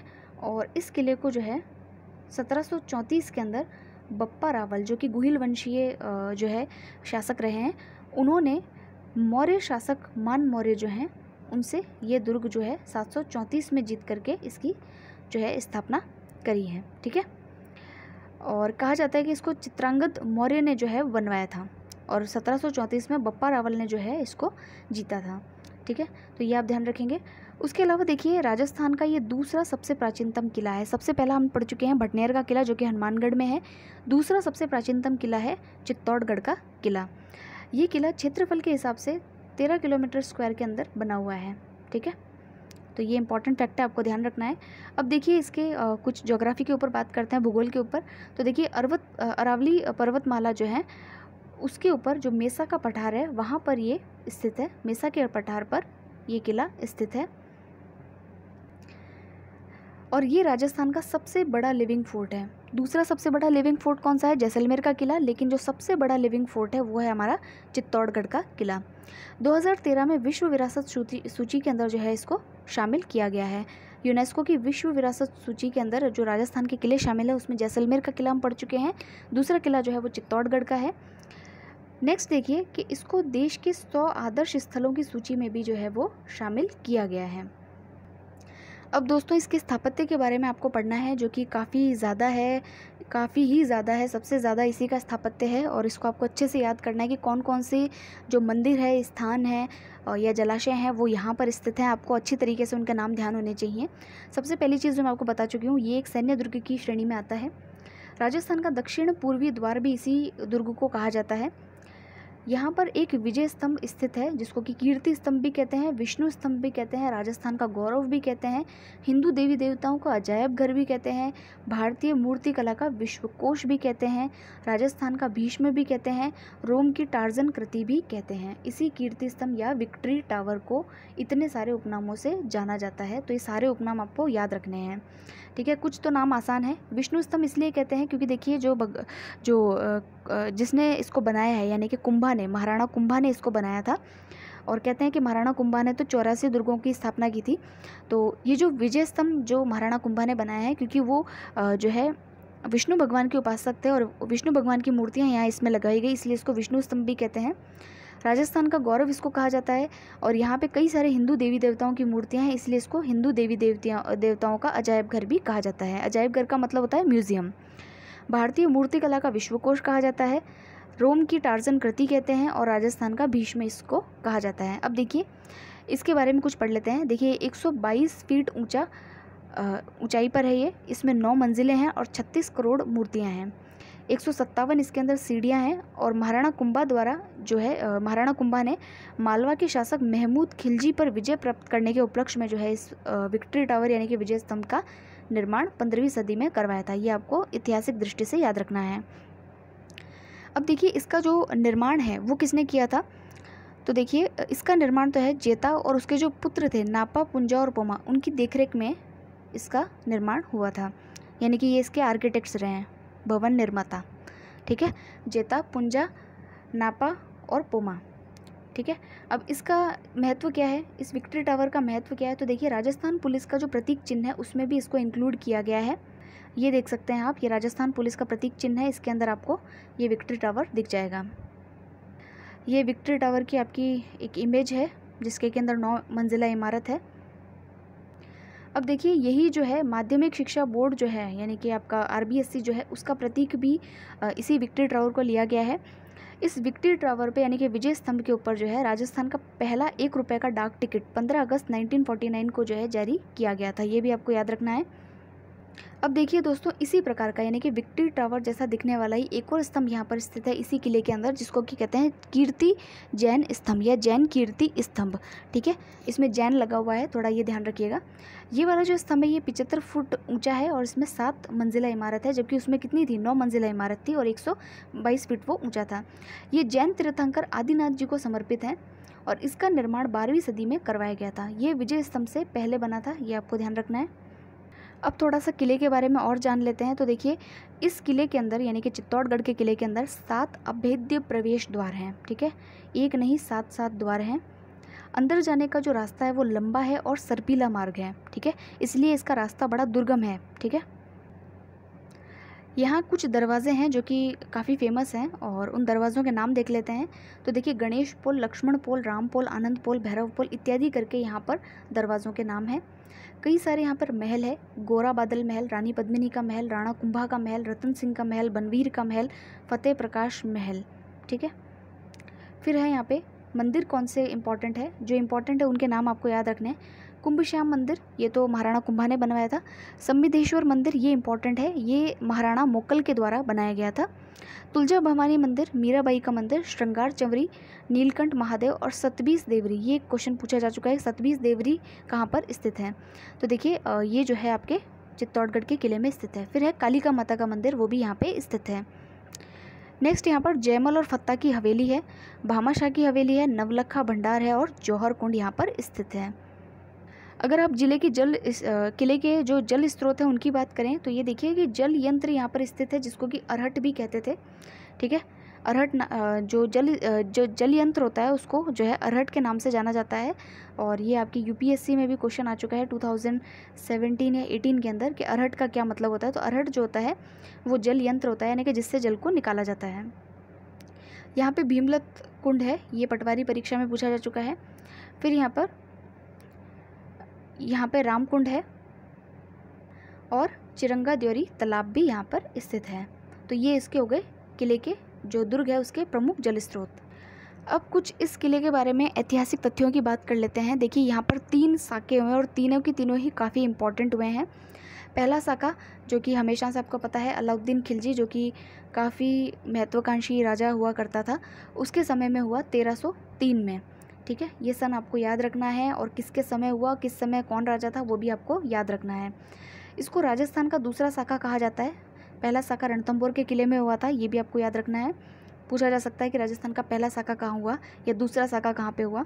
और इस किले को जो है 1734 के अंदर बप्पा रावल जो कि गुहिल वंशीय जो है शासक रहे हैं उन्होंने मौर्य शासक मान मौर्य जो हैं उनसे ये दुर्ग जो है 734 में जीत करके इसकी जो है स्थापना करी है ठीक है और कहा जाता है कि इसको चित्रांगद मौर्य ने जो है बनवाया था और सत्रह में बप्पा रावल ने जो है इसको जीता था ठीक है तो ये आप ध्यान रखेंगे उसके अलावा देखिए राजस्थान का ये दूसरा सबसे प्राचीनतम किला है सबसे पहला हम पढ़ चुके हैं भटनेर का किला जो कि हनुमानगढ़ में है दूसरा सबसे प्राचीनतम किला है चित्तौड़गढ़ का किला ये किला क्षेत्रफल के हिसाब से तेरह किलोमीटर स्क्वायर के अंदर बना हुआ है ठीक है तो ये इंपॉर्टेंट फैक्ट है आपको ध्यान रखना है अब देखिए इसके आ, कुछ जोग्राफी के ऊपर बात करते हैं भूगोल के ऊपर तो देखिए अरवत अरावली पर्वतमाला जो है उसके ऊपर जो मेसा का पठार है वहाँ पर ये स्थित है मेसा के पठार पर ये किला स्थित है और ये राजस्थान का सबसे बड़ा लिविंग फोर्ट है दूसरा सबसे बड़ा लिविंग फोर्ट कौन सा है जैसलमेर का किला लेकिन जो सबसे बड़ा लिविंग फोर्ट है वो है हमारा चित्तौड़गढ़ का किला 2013 में विश्व विरासत सूची के अंदर जो है इसको शामिल किया गया है यूनेस्को की विश्व विरासत सूची के अंदर जो राजस्थान के किले शामिल है उसमें जैसलमेर का किला हम पढ़ चुके हैं दूसरा किला जो है वो चित्तौड़गढ़ का है नेक्स्ट देखिए कि इसको देश के सौ आदर्श स्थलों की सूची में भी जो है वो शामिल किया गया है अब दोस्तों इसके स्थापत्य के बारे में आपको पढ़ना है जो कि काफ़ी ज़्यादा है काफ़ी ही ज़्यादा है सबसे ज़्यादा इसी का स्थापत्य है और इसको आपको अच्छे से याद करना है कि कौन कौन से जो मंदिर है स्थान है या जलाशय हैं वो यहाँ पर स्थित हैं आपको अच्छी तरीके से उनका नाम ध्यान होने चाहिए सबसे पहली चीज़ जो मैं आपको बता चुकी हूँ ये एक सैन्य दुर्ग की श्रेणी में आता है राजस्थान का दक्षिण पूर्वी द्वार भी इसी दुर्ग को कहा जाता है यहाँ पर एक विजय स्तंभ स्थित है जिसको कि कीर्ति स्तंभ भी कहते हैं विष्णु स्तंभ भी कहते हैं राजस्थान का गौरव भी कहते हैं हिंदू देवी देवताओं का अजायब घर भी कहते हैं भारतीय मूर्ति कला का विश्वकोश भी कहते हैं राजस्थान का भीष्म भी कहते हैं रोम की टार्जन कृति भी कहते हैं इसी कीर्ति स्तंभ या विक्ट्री टावर को इतने सारे उपनामों से जाना जाता है तो ये सारे उपनाम आपको याद रखने हैं ठीक है कुछ तो नाम आसान है विष्णु स्तंभ इसलिए कहते हैं क्योंकि देखिए जो बग, जो जिसने इसको बनाया है यानी कि कुंभा ने महाराणा कुंभा ने इसको बनाया था और कहते हैं कि महाराणा कुंभा ने तो चौरासी दुर्गों की स्थापना की थी तो ये जो विजय स्तंभ जो महाराणा कुंभा ने बनाया है क्योंकि वो जो है विष्णु भगवान के उपासक थे और विष्णु भगवान की मूर्तियाँ यहाँ इसमें लगाई गई इसलिए इसको विष्णु स्तंभ भी कहते हैं राजस्थान का गौरव इसको कहा जाता है और यहाँ पे कई सारे हिंदू देवी देवताओं की मूर्तियाँ हैं इसलिए इसको हिंदू देवी देवतियाँ देवताओं का अजायब घर भी कहा जाता है अजायब घर का मतलब होता है म्यूज़ियम भारतीय मूर्तिकला का विश्वकोश कहा जाता है रोम की टार्जन कृति कहते हैं और राजस्थान का भीष्म इसको कहा जाता है अब देखिए इसके बारे में कुछ पढ़ लेते हैं देखिए 122 फीट ऊंचा ऊंचाई पर है ये इसमें नौ मंजिलें हैं और 36 करोड़ मूर्तियां हैं एक सौ सत्तावन इसके अंदर सीढ़ियाँ हैं और महाराणा कुंभा द्वारा जो है महाराणा कुंभा ने मालवा के शासक महमूद खिलजी पर विजय प्राप्त करने के उपलक्ष्य में जो है इस विक्ट्री टावर यानी कि विजय स्तंभ का निर्माण पंद्रहवीं सदी में करवाया था ये आपको ऐतिहासिक दृष्टि से याद रखना है अब देखिए इसका जो निर्माण है वो किसने किया था तो देखिए इसका निर्माण तो है जेता और उसके जो पुत्र थे नापा पुंजा और पोमा उनकी देखरेख में इसका निर्माण हुआ था यानी कि ये इसके आर्किटेक्ट्स रहे हैं भवन निर्माता ठीक है जेता पुंजा नापा और पोमा ठीक है अब इसका महत्व क्या है इस विक्ट्री टावर का महत्व क्या है तो देखिए राजस्थान पुलिस का जो प्रतीक चिन्ह है उसमें भी इसको इंक्लूड किया गया है ये देख सकते हैं आप ये राजस्थान पुलिस का प्रतीक चिन्ह है इसके अंदर आपको ये विक्ट्री टावर दिख जाएगा ये विक्ट्री टावर की आपकी एक इमेज है जिसके के अंदर नौ मंजिला इमारत है अब देखिए यही जो है माध्यमिक शिक्षा बोर्ड जो है यानी कि आपका आर जो है उसका प्रतीक भी इसी विक्ट्री ट्रावर को लिया गया है इस विक्ट्री ट्रावर पे यानी कि विजय स्तंभ के ऊपर जो है राजस्थान का पहला एक रुपये का डाक टिकट 15 अगस्त 1949 को जो है जारी किया गया था ये भी आपको याद रखना है अब देखिए दोस्तों इसी प्रकार का यानी कि विक्ट्री टावर जैसा दिखने वाला ही एक और स्तंभ यहाँ पर स्थित है इसी किले के अंदर जिसको कि कहते हैं कीर्ति जैन स्तंभ या जैन कीर्ति स्तंभ ठीक है इसमें जैन लगा हुआ है थोड़ा ये ध्यान रखिएगा ये वाला जो स्तंभ है ये पिचहत्तर फुट ऊंचा है और इसमें सात मंजिला इमारत है जबकि उसमें कितनी थी नौ मंजिला इमारत थी और एक फीट वो ऊँचा था ये जैन तीर्थंकर आदिनाथ जी को समर्पित है और इसका निर्माण बारहवीं सदी में करवाया गया था ये विजय स्तंभ से पहले बना था ये आपको ध्यान रखना है अब थोड़ा सा किले के बारे में और जान लेते हैं तो देखिए इस किले के अंदर यानी कि चित्तौड़गढ़ के किले के अंदर सात अभेद्य प्रवेश द्वार हैं ठीक है एक नहीं सात सात द्वार हैं अंदर जाने का जो रास्ता है वो लंबा है और सरपीला मार्ग है ठीक है इसलिए इसका रास्ता बड़ा दुर्गम है ठीक है यहाँ कुछ दरवाजे हैं जो कि काफ़ी फेमस हैं और उन दरवाज़ों के नाम देख लेते हैं तो देखिए गणेश पोल लक्ष्मण पोल राम पोल आनंद पोल भैरव पोल इत्यादि करके यहाँ पर दरवाज़ों के नाम हैं कई सारे यहाँ पर महल है गोरा बादल महल रानी पद्मिनी का महल राणा कुंभा का महल रतन सिंह का महल बनवीर का महल फतेह प्रकाश महल ठीक है फिर है यहाँ पे मंदिर कौन से इम्पॉर्टेंट है जो इम्पॉर्टेंट है उनके नाम आपको याद रखने हैं कुंभ श्याम मंदिर ये तो महाराणा कुंभा ने बनवाया था संविधेश्वर मंदिर ये इंपॉर्टेंट है ये महाराणा मोकल के द्वारा बनाया गया था तुलजा भवानी मंदिर मीराबाई का मंदिर श्रृंगार चंवरी नीलकंठ महादेव और सतबीस देवरी ये क्वेश्चन पूछा जा चुका है सतबीस देवरी कहाँ पर स्थित है तो देखिए ये जो है आपके चित्तौड़गढ़ के किले में स्थित है फिर है कालिका माता का मंदिर वो भी यहाँ पे स्थित है नेक्स्ट यहाँ पर जयमल और फत्ता की हवेली है भामाशाह की हवेली है नवलखा भंडार है और जौहर कुंड यहाँ पर स्थित है अगर आप ज़िले के जल किले के जो जल स्रोत हैं उनकी बात करें तो ये देखिए कि जल यंत्र यहाँ पर स्थित है जिसको कि अरहट भी कहते थे ठीक है अरहट जो जल जो जल यंत्र होता है उसको जो है अरहट के नाम से जाना जाता है और ये आपकी यूपीएससी में भी क्वेश्चन आ चुका है 2017 या 18 के अंदर कि अरहट का क्या मतलब होता है तो अरहट जो होता है वो जल यंत्र होता है यानी कि जिससे जल को निकाला जाता है यहाँ पे भीमलत कुंड है ये पटवारी परीक्षा में पूछा जा चुका है फिर यहाँ पर यहाँ पर रामकुंड है और चिरंगा द्योरी तालाब भी यहाँ पर स्थित है तो ये इसके हो गए किले के जो दुर्ग है उसके प्रमुख जल स्रोत अब कुछ इस किले के बारे में ऐतिहासिक तथ्यों की बात कर लेते हैं देखिए यहाँ पर तीन साके हुए हैं और तीनों के तीनों ही काफ़ी इम्पोर्टेंट हुए हैं पहला साका जो कि हमेशा से आपको पता है अलाउद्दीन खिलजी जो कि काफ़ी महत्वाकांक्षी राजा हुआ करता था उसके समय में हुआ तेरह में ठीक है ये सन आपको याद रखना है और किसके समय हुआ किस समय कौन राजा था वो भी आपको याद रखना है इसको राजस्थान का दूसरा शाखा कहा जाता है पहला शाखा रणथम्बोर के किले में हुआ था ये भी आपको याद रखना है पूछा जा सकता है कि राजस्थान का पहला शाखा कहाँ हुआ या दूसरा शाखा कहाँ पे हुआ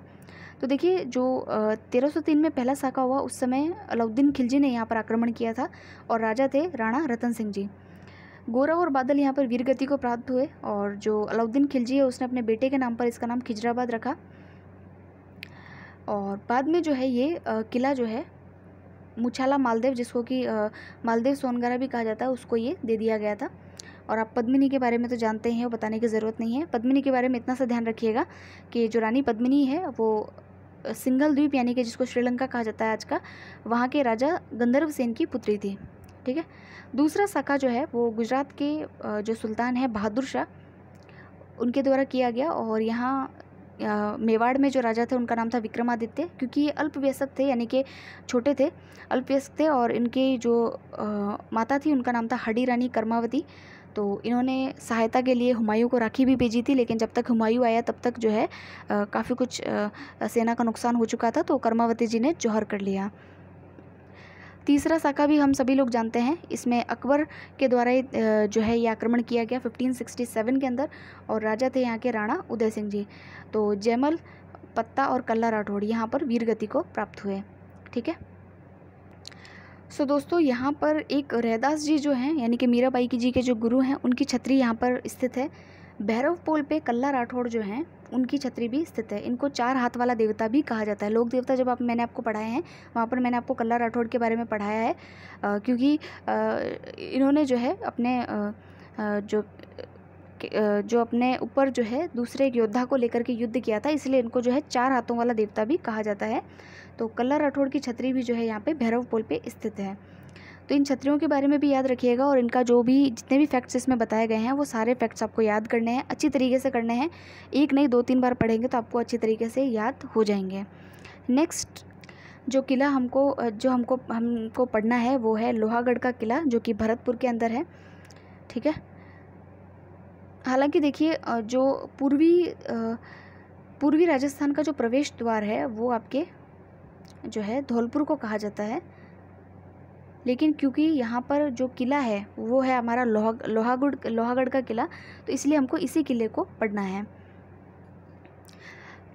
तो देखिए जो 1303 में पहला शाखा हुआ उस समय अलाउद्दीन खिलजी ने यहाँ पर आक्रमण किया था और राजा थे राणा रतन सिंह जी गौरव और बादल यहाँ पर वीरगति को प्राप्त हुए और जो अलाउद्दीन खिलजी है उसने अपने बेटे के नाम पर इसका नाम खिजराबाद रखा और बाद में जो है ये किला जो है मुछाला मालदेव जिसको कि मालदेव सोनगरा भी कहा जाता है उसको ये दे दिया गया था और आप पद्मिनी के बारे में तो जानते हैं वो बताने की ज़रूरत नहीं है पद्मिनी के बारे में इतना सा ध्यान रखिएगा कि जो रानी पद्मिनी है वो सिंगल द्वीप यानी कि जिसको श्रीलंका कहा जाता है आज का वहाँ के राजा गंधर्व सेन की पुत्री थी ठीक है दूसरा शाखा जो है वो गुजरात के जो सुल्तान है बहादुर शाह उनके द्वारा किया गया और यहाँ मेवाड़ में जो राजा थे उनका नाम था विक्रमादित्य क्योंकि ये अल्पवयस्क थे यानी कि छोटे थे अल्पवयस्क थे और इनके जो आ, माता थी उनका नाम था हडी रानी कर्मावती तो इन्होंने सहायता के लिए हुमायूं को राखी भी भेजी थी लेकिन जब तक हुमायूं आया तब तक जो है काफ़ी कुछ आ, सेना का नुकसान हो चुका था तो कर्मावती जी ने जौहर कर लिया तीसरा साका भी हम सभी लोग जानते हैं इसमें अकबर के द्वारा जो है ये आक्रमण किया गया 1567 के अंदर और राजा थे यहाँ के राणा उदय सिंह जी तो जयमल पत्ता और कल्ला राठौड़ यहाँ पर वीरगति को प्राप्त हुए ठीक है सो so, दोस्तों यहाँ पर एक रहदास जी जो हैं यानी कि मीराबाई की जी के जो गुरु हैं उनकी छतरी यहाँ पर स्थित है भैरव पोल पे कल्ला राठौड़ जो हैं उनकी छतरी भी स्थित है इनको चार हाथ वाला देवता भी कहा जाता है लोक देवता जब आप मैंने आपको पढ़ाए हैं वहाँ पर मैंने आपको कल्ला राठौड़ के बारे में पढ़ाया है आ, क्योंकि आ, इन्होंने जो है अपने आ, जो जो अपने ऊपर जो है दूसरे एक योद्धा को लेकर के युद्ध किया था इसलिए इनको जो है चार हाथों वाला देवता भी कहा जाता है तो कल्ला राठौड़ की छतरी भी जो है यहाँ पे भैरव पोल पे स्थित है तो इन छतरियों के बारे में भी याद रखिएगा और इनका जो भी जितने भी फैक्ट्स इसमें बताए गए हैं वो सारे फैक्ट्स आपको याद करने हैं अच्छी तरीके से करने हैं एक नहीं दो तीन बार पढ़ेंगे तो आपको अच्छी तरीके से याद हो जाएंगे नेक्स्ट जो किला हमको जो हमको हमको पढ़ना है वो है लोहागढ़ का किला जो कि भरतपुर के अंदर है ठीक है हालांकि देखिए जो पूर्वी पूर्वी राजस्थान का जो प्रवेश द्वार है वो आपके जो है धौलपुर को कहा जाता है लेकिन क्योंकि यहाँ पर जो किला है वो है हमारा लोहा लोहागुड़ लोहागढ़ का किला तो इसलिए हमको इसी किले को पढ़ना है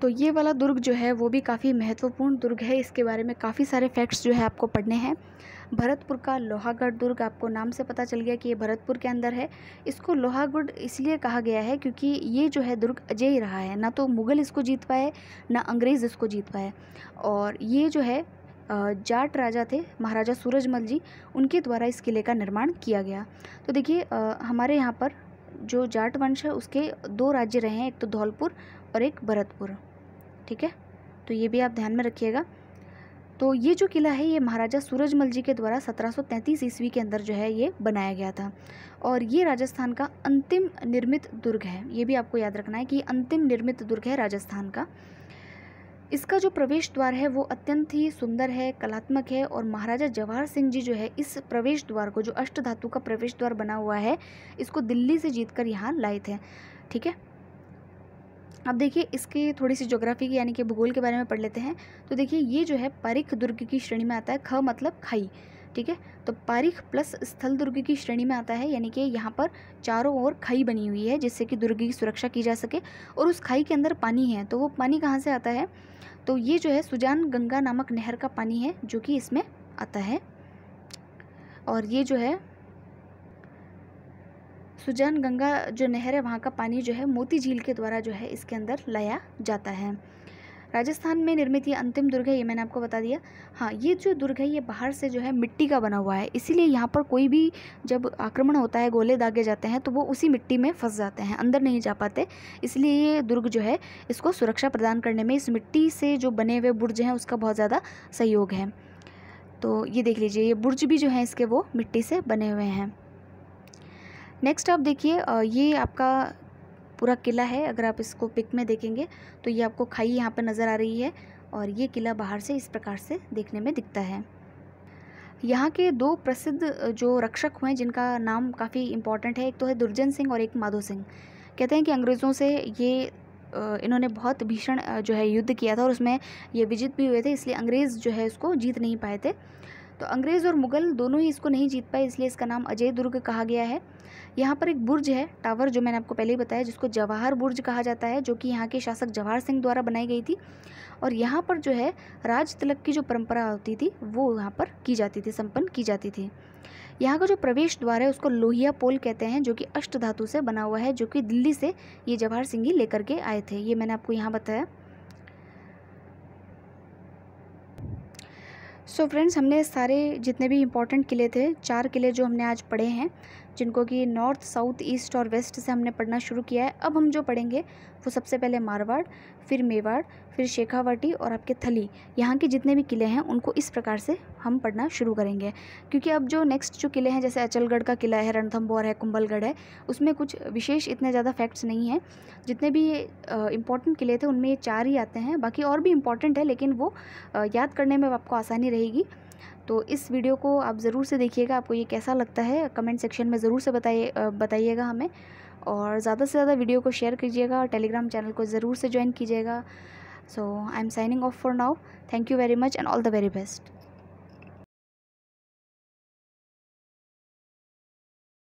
तो ये वाला दुर्ग जो है वो भी काफ़ी महत्वपूर्ण दुर्ग है इसके बारे में काफ़ी सारे फैक्ट्स जो है आपको पढ़ने हैं भरतपुर का लोहागढ़ दुर्ग आपको नाम से पता चल गया कि ये भरतपुर के अंदर है इसको लोहागढ़ इसलिए कहा गया है क्योंकि ये जो है दुर्ग अजय ही रहा है ना तो मुग़ल इसको जीत पाए ना अंग्रेज़ इसको जीत पाए और ये जो है जाट राजा थे महाराजा सूरजमल जी उनके द्वारा इस किले का निर्माण किया गया तो देखिए हमारे यहाँ पर जो जाट वंश है उसके दो राज्य रहे हैं एक तो धौलपुर और एक भरतपुर ठीक है तो ये भी आप ध्यान में रखिएगा तो ये जो किला है ये महाराजा सूरजमल जी के द्वारा 1733 ईस्वी के अंदर जो है ये बनाया गया था और ये राजस्थान का अंतिम निर्मित दुर्ग है ये भी आपको याद रखना है कि अंतिम निर्मित दुर्ग है राजस्थान का इसका जो प्रवेश द्वार है वो अत्यंत ही सुंदर है कलात्मक है और महाराजा जवाहर सिंह जी जो है इस प्रवेश द्वार को जो अष्ट धातु का प्रवेश द्वार बना हुआ है इसको दिल्ली से जीत कर यहाँ लाए थे ठीक है अब देखिए इसके थोड़ी सी ज्योग्राफी की यानी कि भूगोल के बारे में पढ़ लेते हैं तो देखिए ये जो है परिख दुर्ग की श्रेणी में आता है ख मतलब खाई ठीक है तो पारिख प्लस स्थल दुर्ग की श्रेणी में आता है यानी कि यहाँ पर चारों ओर खाई बनी हुई है जिससे कि दुर्ग की सुरक्षा की जा सके और उस खाई के अंदर पानी है तो वो पानी कहाँ से आता है तो ये जो है सुजान गंगा नामक नहर का पानी है जो कि इसमें आता है और ये जो है सुजान गंगा जो नहर है वहाँ का पानी जो है मोती झील के द्वारा जो है इसके अंदर लाया जाता है राजस्थान में निर्मित ये अंतिम दुर्ग है ये मैंने आपको बता दिया हाँ ये जो दुर्ग है ये बाहर से जो है मिट्टी का बना हुआ है इसीलिए यहाँ पर कोई भी जब आक्रमण होता है गोले दागे जाते हैं तो वो उसी मिट्टी में फंस जाते हैं अंदर नहीं जा पाते इसलिए ये दुर्ग जो है इसको सुरक्षा प्रदान करने में इस मिट्टी से जो बने हुए बुर्ज हैं उसका बहुत ज़्यादा सहयोग है तो ये देख लीजिए ये बुर्ज भी जो हैं इसके वो मिट्टी से बने हुए हैं नेक्स्ट आप देखिए ये आपका पूरा किला है अगर आप इसको पिक में देखेंगे तो ये आपको खाई यहाँ पर नज़र आ रही है और ये किला बाहर से इस प्रकार से देखने में दिखता है यहाँ के दो प्रसिद्ध जो रक्षक हुए हैं जिनका नाम काफ़ी इम्पॉर्टेंट है एक तो है दुर्जन सिंह और एक माधो सिंह कहते हैं कि अंग्रेज़ों से ये इन्होंने बहुत भीषण जो है युद्ध किया था और उसमें ये विजित भी हुए थे इसलिए अंग्रेज़ जो है इसको जीत नहीं पाए थे तो अंग्रेज़ और मुग़ल दोनों ही इसको नहीं जीत पाए इसलिए इसका नाम अजय दुर्ग कहा गया है यहाँ पर एक बुर्ज है टावर जो मैंने आपको पहले ही बताया जिसको जवाहर बुर्ज कहा जाता है जो कि यहाँ के शासक जवाहर सिंह द्वारा बनाई गई थी और यहाँ पर जो है राज तिलक की जो परंपरा होती थी वो यहाँ पर की जाती थी संपन्न की जाती थी यहाँ का जो प्रवेश द्वार है उसको लोहिया पोल कहते हैं जो कि अष्ट धातु से बना हुआ है जो कि दिल्ली से ये जवाहर सिंह ही लेकर के आए थे ये मैंने आपको यहाँ बताया सो so फ्रेंड्स हमने सारे जितने भी इम्पोर्टेंट किले थे चार किले जो हमने आज पढ़े हैं जिनको कि नॉर्थ साउथ ईस्ट और वेस्ट से हमने पढ़ना शुरू किया है अब हम जो पढ़ेंगे वो सबसे पहले मारवाड़ फिर मेवाड़ फिर शेखावाटी और आपके थली यहाँ के जितने भी किले हैं उनको इस प्रकार से हम पढ़ना शुरू करेंगे क्योंकि अब जो नेक्स्ट जो किले हैं जैसे अचलगढ़ का किला है रणथम्बोर है कुंभलगढ़ है उसमें कुछ विशेष इतने ज़्यादा फैक्ट्स नहीं हैं जितने भी इंपॉर्टेंट किले थे उनमें ये चार ही आते हैं बाकी और भी इम्पॉर्टेंट है लेकिन वो याद करने में आपको आसानी रहेगी तो इस वीडियो को आप ज़रूर से देखिएगा आपको ये कैसा लगता है कमेंट सेक्शन में ज़रूर से बताइए बताइएगा हमें और ज़्यादा से ज़्यादा वीडियो को शेयर कीजिएगा और टेलीग्राम चैनल को ज़रूर से ज्वाइन कीजिएगा so I am signing off for now thank you very much and all the very best